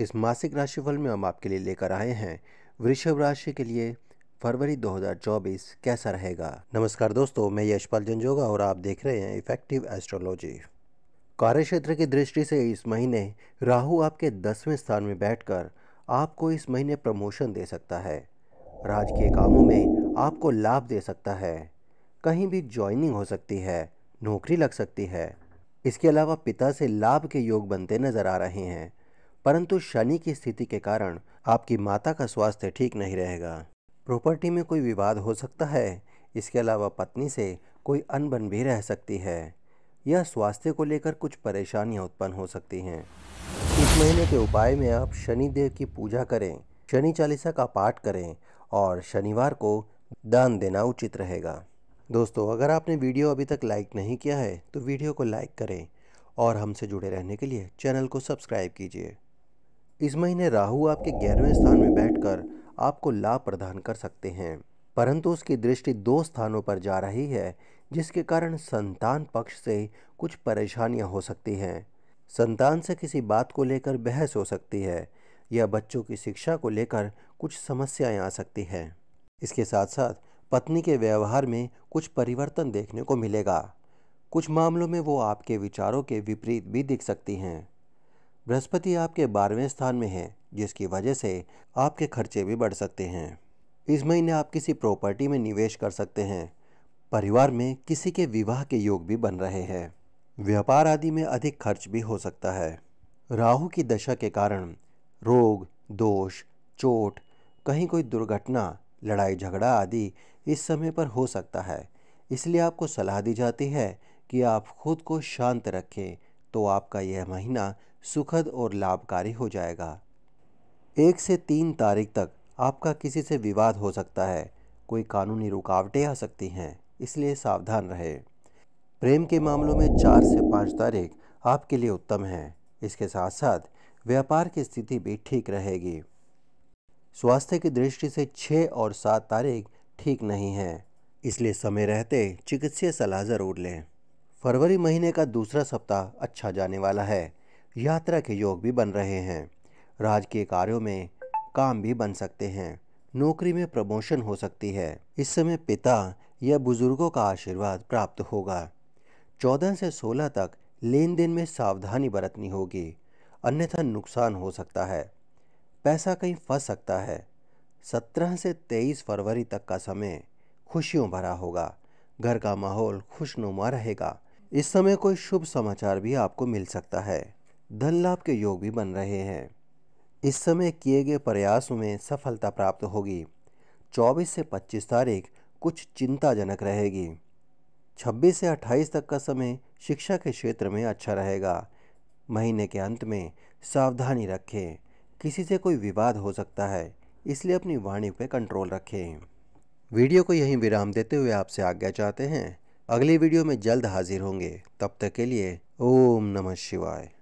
इस मासिक राशिफल में हम आपके लिए लेकर आए हैं वृषभ राशि के लिए फरवरी 2024 कैसा रहेगा नमस्कार दोस्तों मैं यशपाल जंजोगा और आप देख रहे हैं इफेक्टिव एस्ट्रोलॉजी कार्यक्षेत्र की दृष्टि से इस महीने राहु आपके दसवें स्थान में बैठकर आपको इस महीने प्रमोशन दे सकता है राजकीय कामों में आपको लाभ दे सकता है कहीं भी ज्वाइनिंग हो सकती है नौकरी लग सकती है इसके अलावा पिता से लाभ के योग बनते नजर आ रहे हैं परंतु शनि की स्थिति के कारण आपकी माता का स्वास्थ्य ठीक नहीं रहेगा प्रॉपर्टी में कोई विवाद हो सकता है इसके अलावा पत्नी से कोई अनबन भी रह सकती है यह स्वास्थ्य को लेकर कुछ परेशानियां उत्पन्न हो सकती हैं इस महीने के उपाय में आप शनिदेव की पूजा करें शनि चालीसा का पाठ करें और शनिवार को दान देना उचित रहेगा दोस्तों अगर आपने वीडियो अभी तक लाइक नहीं किया है तो वीडियो को लाइक करें और हमसे जुड़े रहने के लिए चैनल को सब्सक्राइब कीजिए इस महीने राहु आपके ग्यारहवें स्थान में बैठकर आपको लाभ प्रदान कर सकते हैं परंतु उसकी दृष्टि दो स्थानों पर जा रही है जिसके कारण संतान पक्ष से कुछ परेशानियां हो सकती हैं संतान से किसी बात को लेकर बहस हो सकती है या बच्चों की शिक्षा को लेकर कुछ समस्याएं आ सकती हैं इसके साथ साथ पत्नी के व्यवहार में कुछ परिवर्तन देखने को मिलेगा कुछ मामलों में वो आपके विचारों के विपरीत भी दिख सकती हैं बृहस्पति आपके बारहवें स्थान में है जिसकी वजह से आपके खर्चे भी बढ़ सकते हैं इस महीने आप किसी प्रॉपर्टी में निवेश कर सकते हैं परिवार में किसी के विवाह के योग भी बन रहे हैं व्यापार आदि में अधिक खर्च भी हो सकता है राहु की दशा के कारण रोग दोष चोट कहीं कोई दुर्घटना लड़ाई झगड़ा आदि इस समय पर हो सकता है इसलिए आपको सलाह दी जाती है कि आप खुद को शांत रखें तो आपका यह महीना सुखद और लाभकारी हो जाएगा एक से तीन तारीख तक आपका किसी से विवाद हो सकता है कोई कानूनी रुकावटें आ सकती हैं इसलिए सावधान रहे प्रेम के मामलों में चार से पाँच तारीख आपके लिए उत्तम है इसके साथ साथ व्यापार की स्थिति भी ठीक रहेगी स्वास्थ्य की दृष्टि से छः और सात तारीख ठीक नहीं है इसलिए समय रहते चिकित्सीय सलाह ज़रूर लें फरवरी महीने का दूसरा सप्ताह अच्छा जाने वाला है यात्रा के योग भी बन रहे हैं राजकीय कार्यों में काम भी बन सकते हैं नौकरी में प्रमोशन हो सकती है इस समय पिता या बुजुर्गों का आशीर्वाद प्राप्त होगा चौदह से सोलह तक लेन देन में सावधानी बरतनी होगी अन्यथा नुकसान हो सकता है पैसा कहीं फंस सकता है सत्रह से तेईस फरवरी तक का समय खुशियों भरा होगा घर का माहौल खुशनुमा रहेगा इस समय कोई शुभ समाचार भी आपको मिल सकता है धन लाभ के योग भी बन रहे हैं इस समय किए गए प्रयासों में सफलता प्राप्त होगी 24 से 25 तारीख कुछ चिंताजनक रहेगी 26 से 28 तक का समय शिक्षा के क्षेत्र में अच्छा रहेगा महीने के अंत में सावधानी रखें किसी से कोई विवाद हो सकता है इसलिए अपनी वाणी पर कंट्रोल रखें वीडियो को यहीं विराम देते हुए आपसे आज्ञा चाहते हैं अगली वीडियो में जल्द हाजिर होंगे तब तक के लिए ओम नमः शिवाय